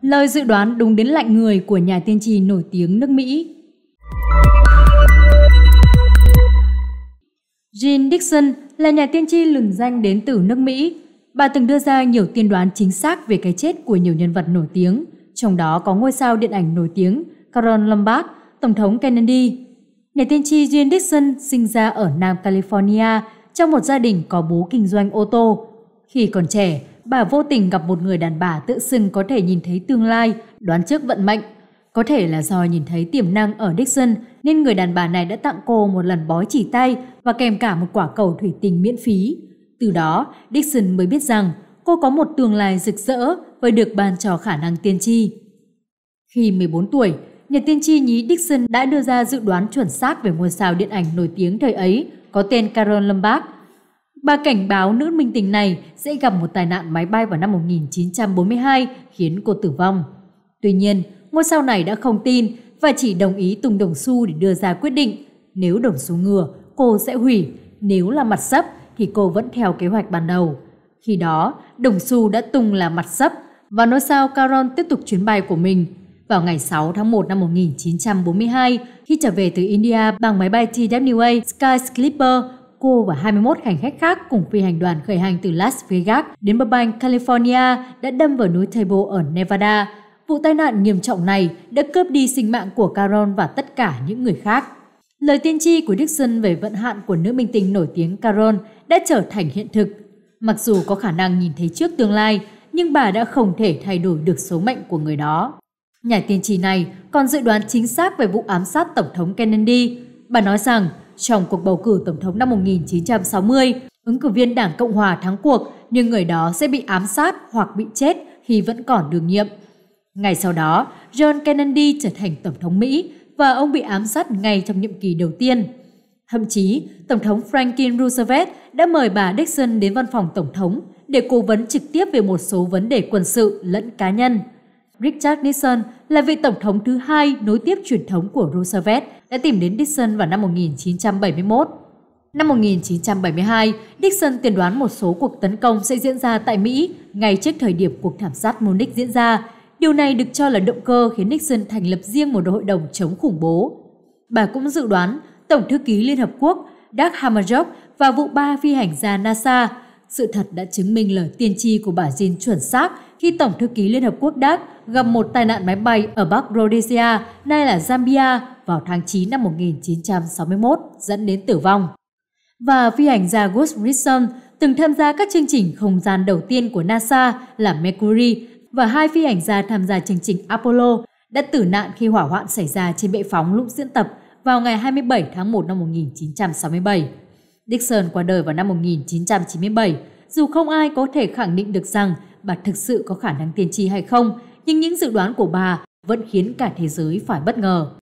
Lời dự đoán đúng đến lạnh người của nhà tiên tri nổi tiếng nước Mỹ. Jean Dixon là nhà tiên tri lừng danh đến từ nước Mỹ. Bà từng đưa ra nhiều tiên đoán chính xác về cái chết của nhiều nhân vật nổi tiếng, trong đó có ngôi sao điện ảnh nổi tiếng Carol Lombard, Tổng thống Kennedy. Nhà tiên tri Jean Dixon sinh ra ở Nam California trong một gia đình có bố kinh doanh ô tô. Khi còn trẻ, bà vô tình gặp một người đàn bà tự xưng có thể nhìn thấy tương lai, đoán trước vận mệnh. Có thể là do nhìn thấy tiềm năng ở Dixon nên người đàn bà này đã tặng cô một lần bói chỉ tay và kèm cả một quả cầu thủy tinh miễn phí. Từ đó, Dixon mới biết rằng cô có một tương lai rực rỡ và được ban cho khả năng tiên tri. Khi 14 tuổi, nhà tiên tri nhí Dixon đã đưa ra dự đoán chuẩn xác về ngôi sao điện ảnh nổi tiếng thời ấy có tên Carol Lombard – Bà cảnh báo nữ minh tình này sẽ gặp một tai nạn máy bay vào năm 1942 khiến cô tử vong. Tuy nhiên, ngôi sao này đã không tin và chỉ đồng ý tung đồng xu để đưa ra quyết định. Nếu đồng xu ngừa, cô sẽ hủy. Nếu là mặt sấp thì cô vẫn theo kế hoạch ban đầu. Khi đó, đồng xu đã tung là mặt sấp và ngôi sao Caron tiếp tục chuyến bay của mình. Vào ngày 6 tháng 1 năm 1942, khi trở về từ India bằng máy bay TWA Sky Sleeper, cô và 21 hành khách khác cùng phi hành đoàn khởi hành từ Las Vegas đến Burbank, California đã đâm vào núi Table ở Nevada. Vụ tai nạn nghiêm trọng này đã cướp đi sinh mạng của Caron và tất cả những người khác. Lời tiên tri của Dixon về vận hạn của nữ minh tinh nổi tiếng Caron đã trở thành hiện thực. Mặc dù có khả năng nhìn thấy trước tương lai, nhưng bà đã không thể thay đổi được số mệnh của người đó. Nhà tiên tri này còn dự đoán chính xác về vụ ám sát Tổng thống Kennedy. Bà nói rằng trong cuộc bầu cử tổng thống năm 1960. Ứng cử viên Đảng Cộng hòa thắng cuộc nhưng người đó sẽ bị ám sát hoặc bị chết khi vẫn còn đương nhiệm. Ngày sau đó, John Kennedy trở thành tổng thống Mỹ và ông bị ám sát ngay trong nhiệm kỳ đầu tiên. Thậm chí, Tổng thống Franklin Roosevelt đã mời bà Nixon đến văn phòng Tổng thống để cố vấn trực tiếp về một số vấn đề quân sự lẫn cá nhân. Richard Nixon là vị tổng thống thứ hai nối tiếp truyền thống của Roosevelt đã tìm đến Nixon vào năm 1971. Năm 1972, Nixon tiên đoán một số cuộc tấn công sẽ diễn ra tại Mỹ ngay trước thời điểm cuộc thảm sát Munich diễn ra. Điều này được cho là động cơ khiến Nixon thành lập riêng một hội đồng chống khủng bố. Bà cũng dự đoán Tổng thư ký Liên Hợp Quốc Doug Hammarskjöld và vụ ba phi hành gia NASA. Sự thật đã chứng minh lời tiên tri của bà Jean chuẩn xác – khi Tổng thư ký Liên Hợp Quốc Đắc gặp một tai nạn máy bay ở Bắc Rhodesia, nay là Zambia, vào tháng 9 năm 1961 dẫn đến tử vong. Và phi hành gia Gus Grissom từng tham gia các chương trình không gian đầu tiên của NASA là Mercury và hai phi hành gia tham gia chương trình Apollo đã tử nạn khi hỏa hoạn xảy ra trên bệ phóng lúc diễn tập vào ngày 27 tháng 1 năm 1967. Dixon qua đời vào năm 1997, dù không ai có thể khẳng định được rằng bà thực sự có khả năng tiên tri hay không, nhưng những dự đoán của bà vẫn khiến cả thế giới phải bất ngờ.